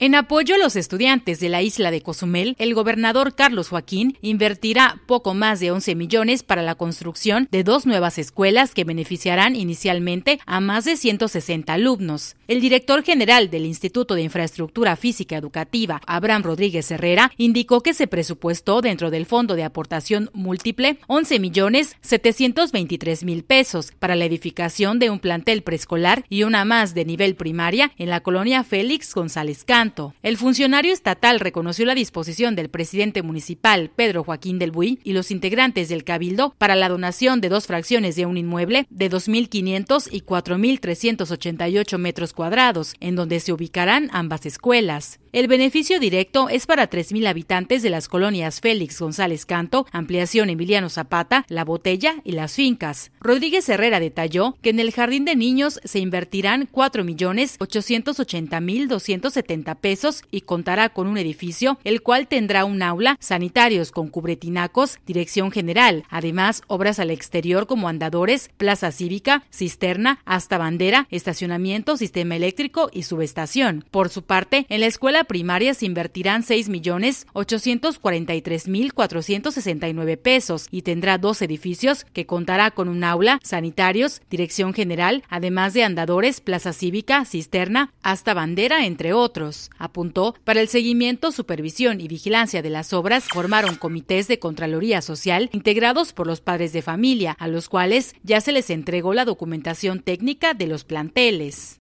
En apoyo a los estudiantes de la isla de Cozumel, el gobernador Carlos Joaquín invertirá poco más de 11 millones para la construcción de dos nuevas escuelas que beneficiarán inicialmente a más de 160 alumnos. El director general del Instituto de Infraestructura Física Educativa, Abraham Rodríguez Herrera, indicó que se presupuestó dentro del Fondo de Aportación Múltiple 11 millones 723 mil pesos para la edificación de un plantel preescolar y una más de nivel primaria en la colonia Félix González Cán。el funcionario estatal reconoció la disposición del presidente municipal, Pedro Joaquín del Buy, y los integrantes del Cabildo para la donación de dos fracciones de un inmueble de 2.500 y 4.388 metros cuadrados, en donde se ubicarán ambas escuelas. El beneficio directo es para 3.000 habitantes de las colonias Félix González Canto, Ampliación Emiliano Zapata, La Botella y Las Fincas. Rodríguez Herrera detalló que en el jardín de niños se invertirán 4.880.270 pesos y contará con un edificio, el cual tendrá un aula, sanitarios con cubretinacos, dirección general, además obras al exterior como andadores, plaza cívica, cisterna, hasta bandera, estacionamiento, sistema eléctrico y subestación. Por su parte, en la escuela primaria se invertirán 6 millones mil pesos y tendrá dos edificios que contará con un aula, sanitarios, dirección general, además de andadores, plaza cívica, cisterna, hasta bandera, entre otros. Apuntó, para el seguimiento, supervisión y vigilancia de las obras formaron comités de Contraloría Social integrados por los padres de familia, a los cuales ya se les entregó la documentación técnica de los planteles.